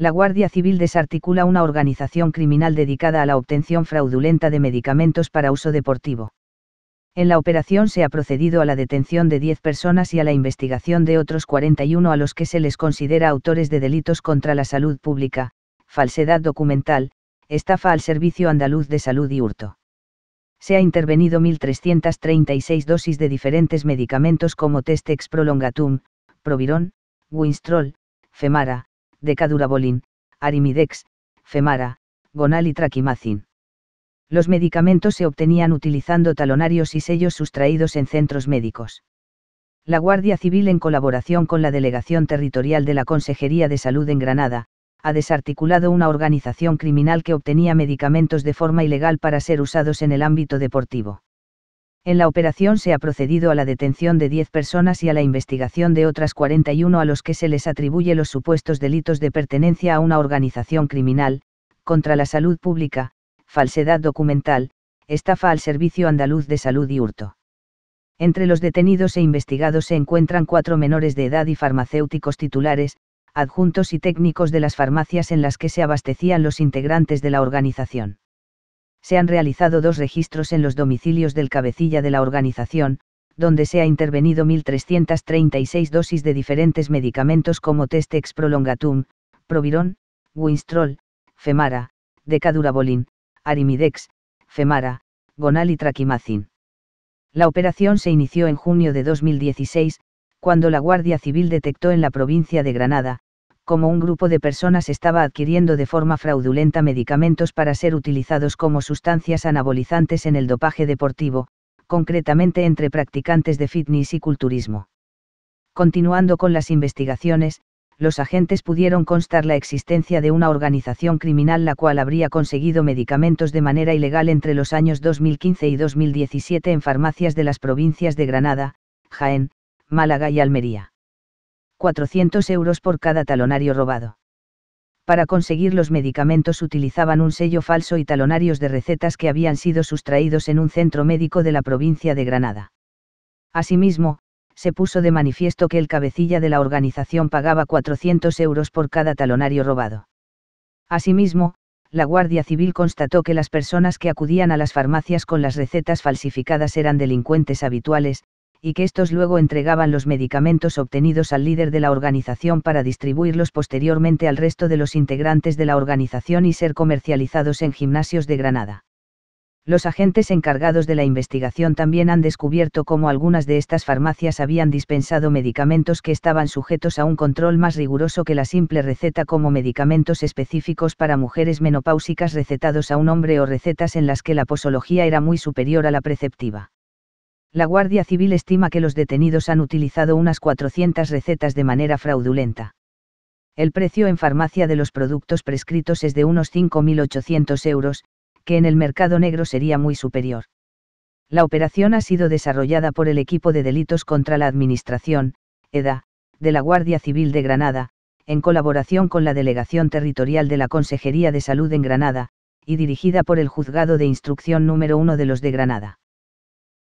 la Guardia Civil desarticula una organización criminal dedicada a la obtención fraudulenta de medicamentos para uso deportivo. En la operación se ha procedido a la detención de 10 personas y a la investigación de otros 41 a los que se les considera autores de delitos contra la salud pública, falsedad documental, estafa al Servicio Andaluz de Salud y hurto. Se ha intervenido 1.336 dosis de diferentes medicamentos como Testex Prolongatum, Provirón, Winstrol, Femara, de Cadurabolín, arimidex, femara, gonal y traquimacin. Los medicamentos se obtenían utilizando talonarios y sellos sustraídos en centros médicos. La Guardia Civil, en colaboración con la Delegación Territorial de la Consejería de Salud en Granada, ha desarticulado una organización criminal que obtenía medicamentos de forma ilegal para ser usados en el ámbito deportivo. En la operación se ha procedido a la detención de 10 personas y a la investigación de otras 41 a los que se les atribuye los supuestos delitos de pertenencia a una organización criminal, contra la salud pública, falsedad documental, estafa al Servicio Andaluz de Salud y hurto. Entre los detenidos e investigados se encuentran cuatro menores de edad y farmacéuticos titulares, adjuntos y técnicos de las farmacias en las que se abastecían los integrantes de la organización se han realizado dos registros en los domicilios del cabecilla de la organización, donde se ha intervenido 1.336 dosis de diferentes medicamentos como Testex Prolongatum, Proviron, Winstrol, Femara, Decadurabolin, Arimidex, Femara, Gonal y Traquimacin. La operación se inició en junio de 2016, cuando la Guardia Civil detectó en la provincia de Granada, como un grupo de personas estaba adquiriendo de forma fraudulenta medicamentos para ser utilizados como sustancias anabolizantes en el dopaje deportivo, concretamente entre practicantes de fitness y culturismo. Continuando con las investigaciones, los agentes pudieron constar la existencia de una organización criminal la cual habría conseguido medicamentos de manera ilegal entre los años 2015 y 2017 en farmacias de las provincias de Granada, Jaén, Málaga y Almería. 400 euros por cada talonario robado. Para conseguir los medicamentos utilizaban un sello falso y talonarios de recetas que habían sido sustraídos en un centro médico de la provincia de Granada. Asimismo, se puso de manifiesto que el cabecilla de la organización pagaba 400 euros por cada talonario robado. Asimismo, la Guardia Civil constató que las personas que acudían a las farmacias con las recetas falsificadas eran delincuentes habituales, y que estos luego entregaban los medicamentos obtenidos al líder de la organización para distribuirlos posteriormente al resto de los integrantes de la organización y ser comercializados en gimnasios de Granada. Los agentes encargados de la investigación también han descubierto cómo algunas de estas farmacias habían dispensado medicamentos que estaban sujetos a un control más riguroso que la simple receta como medicamentos específicos para mujeres menopáusicas recetados a un hombre o recetas en las que la posología era muy superior a la preceptiva la Guardia Civil estima que los detenidos han utilizado unas 400 recetas de manera fraudulenta. El precio en farmacia de los productos prescritos es de unos 5.800 euros, que en el mercado negro sería muy superior. La operación ha sido desarrollada por el equipo de delitos contra la Administración, EDA, de la Guardia Civil de Granada, en colaboración con la Delegación Territorial de la Consejería de Salud en Granada, y dirigida por el Juzgado de Instrucción número 1 de los de Granada.